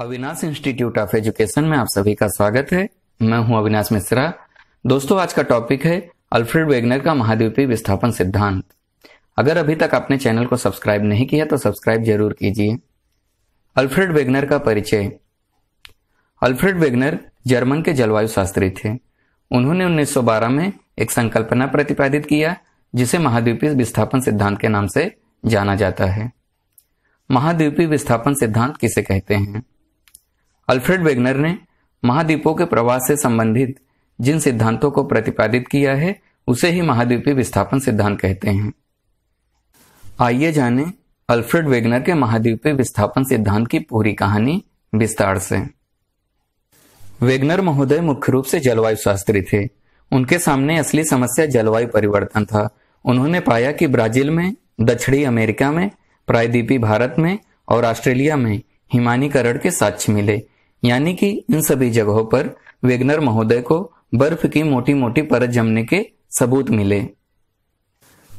Avinash institute of education में आप सभी का स्वागत है मैं हूं अविनाश मिश्रा दोस्तों आज का टॉपिक है अल्फ्रेड वेगनर का महाद्वीपीय विस्थापन सिद्धांत अगर अभी तक आपने चैनल को सब्सक्राइब नहीं किया तो सब्सक्राइब जरूर कीजिए अल्फ्रेड वेगनर का परिचय अल्फ्रेड वेगनर जर्मन के जलवायु शास्त्री थे उन्होंने 1912 में एक संकल्पना प्रतिपादित किया जिसे महाद्वीपीय विस्थापन सिद्धांत के नाम से जाना जाता है महाद्वीपीय विस्थापन सिद्धांत किसे कहते हैं अल्फ्रेड वेगनर ने महाद्वीपों के प्रवास से संबंधित जिन सिद्धांतों को प्रतिपादित किया है उसे ही महाद्वीपीय विस्थापन सिद्धांत कहते हैं आइए जाने अल्फ्रेड वेगनर के महाद्वीपीय विस्थापन सिद्धांत की पूरी कहानी विस्तार से वेगनर महोदय मुख्य रूप से जलवायु शास्त्री थे उनके सामने असली समस्या जलवायु परिवर्तन था उन्होंने पाया कि ब्राजील में दक्षिणी अमेरिका में प्रायद्वीपी भारत में और ऑस्ट्रेलिया में हिमानीकरण के साक्ष्य मिले यानी कि इन सभी जगहों पर वेगनर महोदय को बर्फ की मोटी मोटी परत जमने के सबूत मिले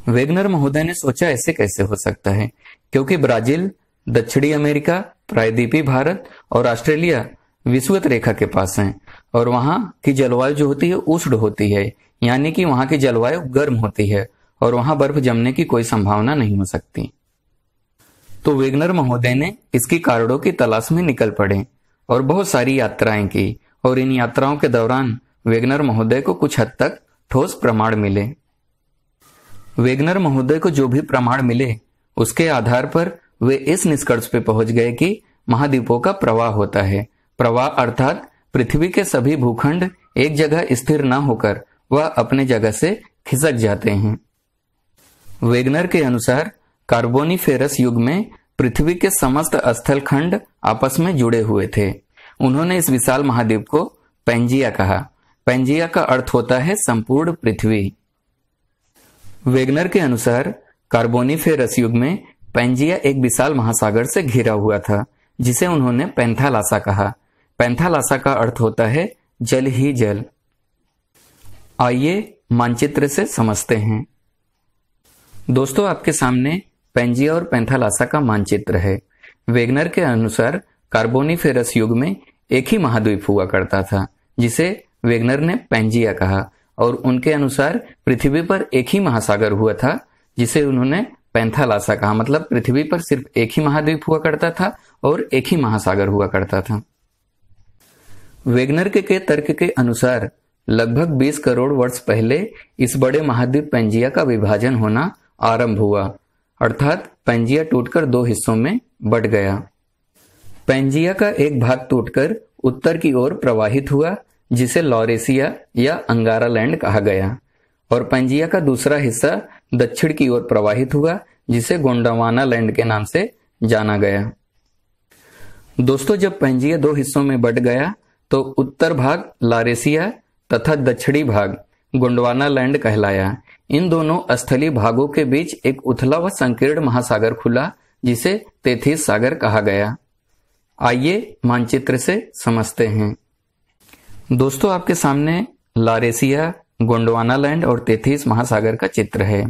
वेगनर महोदय ने सोचा ऐसे कैसे हो सकता है क्योंकि ब्राजील दक्षिणी अमेरिका प्रायद्वीपी भारत और ऑस्ट्रेलिया विश्वत रेखा के पास हैं और वहां की जलवायु जो होती है उष्ण होती है यानी कि वहां की जलवायु गर्म होती है और वहां बर्फ जमने की कोई संभावना नहीं हो सकती तो वेगनर महोदय ने इसकी कारणों की तलाश में निकल पड़े और बहुत सारी यात्राएं की और इन यात्राओं के दौरान वेगनर महोदय को कुछ हद तक ठोस प्रमाण मिले वेगनर महोदय को जो भी प्रमाण मिले उसके आधार पर वे इस निष्कर्ष पे पहुंच गए कि महाद्वीपों का प्रवाह होता है प्रवाह अर्थात पृथ्वी के सभी भूखंड एक जगह स्थिर न होकर वह अपने जगह से खिसक जाते हैं वेगनर के अनुसार कार्बोनीफेरस युग में पृथ्वी के समस्त स्थल खंड आपस में जुड़े हुए थे उन्होंने इस विशाल महाद्वीप को पेंजिया कहा पेंजिया का अर्थ होता है संपूर्ण पृथ्वी वेगनर के अनुसार कार्बोनीफेरस युग में पेंजिया एक विशाल महासागर से घिरा हुआ था जिसे उन्होंने पैंथालासा कहा पैंथालासा का अर्थ होता है जल ही जल आइए मानचित्र से समझते हैं दोस्तों आपके सामने पेंजिया और पैंथालासा का मानचित्र है वेगनर के अनुसार कार्बोनिफेरस युग में एक ही महाद्वीप हुआ करता था जिसे वेगनर ने पेंजिया कहा और उनके अनुसार पृथ्वी पर एक ही महासागर हुआ था जिसे उन्होंने पैंथालासा कहा मतलब पृथ्वी पर सिर्फ एक ही महाद्वीप हुआ करता था और एक ही महासागर हुआ करता था वेगनर के, के तर्क के अनुसार लगभग 20 करोड़ वर्ष पहले इस बड़े महाद्वीप पेंजिया का विभाजन होना आरंभ हुआ अर्थात पंजिया टूटकर दो हिस्सों में बट गया पेंजिया का एक भाग टूटकर उत्तर की ओर प्रवाहित हुआ जिसे लॉरेसिया या अंगारा लैंड कहा गया और पेंजिया का दूसरा हिस्सा दक्षिण की ओर प्रवाहित हुआ जिसे गोंडावाना लैंड के नाम से जाना गया दोस्तों जब पेंजिया दो हिस्सों में बट गया तो उत्तर भाग लारेसिया तथा दक्षिणी भाग गोंडवाना लैंड कहलाया इन दोनों स्थली भागों के बीच एक उथला व संकीर्ण महासागर खुला जिसे तेथिस सागर कहा गया आइए मानचित्र से समझते हैं दोस्तों आपके सामने लारेसिया गोंडवाना लैंड और तेथिस महासागर का चित्र है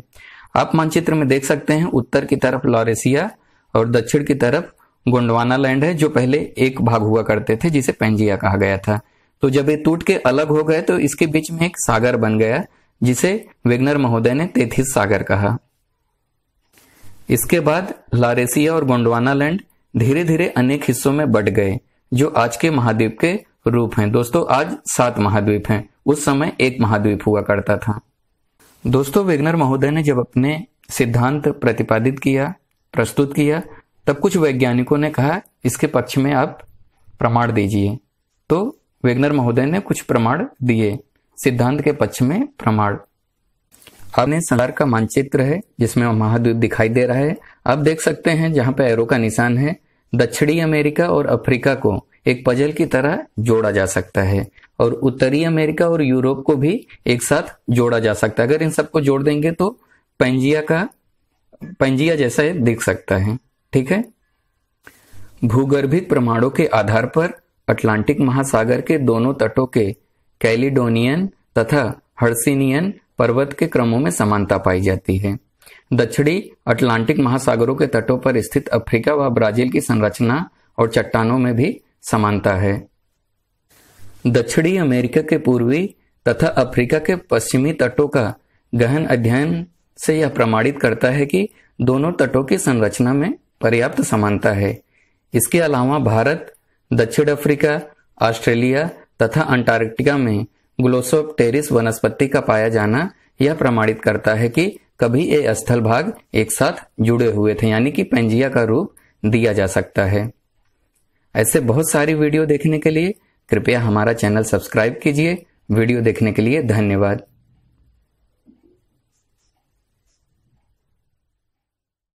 आप मानचित्र में देख सकते हैं उत्तर की तरफ लॉरेसिया और दक्षिण की तरफ गोंडवाना लैंड है जो पहले एक भाग हुआ करते थे जिसे पेंजिया कहा गया था तो जब ये टूट के अलग हो गए तो इसके बीच में एक सागर बन गया जिसे वेगनर महोदय ने तेथिस सागर कहा इसके बाद लारेसिया और गोंडवाना लैंड धीरे धीरे अनेक हिस्सों में बट गए जो आज के महाद्वीप के रूप हैं दोस्तों आज सात महाद्वीप हैं उस समय एक महाद्वीप हुआ करता था दोस्तों वेगनर महोदय ने जब अपने सिद्धांत प्रतिपादित किया प्रस्तुत किया तब कुछ वैज्ञानिकों ने कहा इसके पक्ष में आप प्रमाण दीजिए तो वेगनर महोदय ने कुछ प्रमाण दिए सिद्धांत के पक्ष में प्रमाण अपने संसार का मानचित्र है जिसमें महाद्वीप दिखाई दे रहा है आप देख सकते हैं जहां पर एरो का निशान है दक्षिणी अमेरिका और अफ्रीका को एक पजल की तरह जोड़ा जा सकता है और उत्तरी अमेरिका और यूरोप को भी एक साथ जोड़ा जा सकता है अगर इन सबको जोड़ देंगे तो पंजिया का पंजिया जैसा दिख सकता है ठीक है भूगर्भित प्रमाणों के आधार पर अटलांटिक महासागर के दोनों तटों के कैलिडोनियन तथा हर्सिनियन पर्वत के क्रमों में समानता पाई जाती है दक्षिणी अटलांटिक महासागरों के तटों पर स्थित अफ्रीका व ब्राजील की संरचना और चट्टानों में भी समानता है दक्षिणी अमेरिका के पूर्वी तथा अफ्रीका के पश्चिमी तटों का गहन अध्ययन से यह प्रमाणित करता है कि दोनों तटों की संरचना में पर्याप्त समानता है इसके अलावा भारत दक्षिण अफ्रीका ऑस्ट्रेलिया तथा अंटार्कटिका में ग्लोसोपटेरिस वनस्पति का पाया जाना यह प्रमाणित करता है कि कभी ये स्थल भाग एक साथ जुड़े हुए थे यानी कि पेंजिया का रूप दिया जा सकता है ऐसे बहुत सारी वीडियो देखने के लिए कृपया हमारा चैनल सब्सक्राइब कीजिए वीडियो देखने के लिए धन्यवाद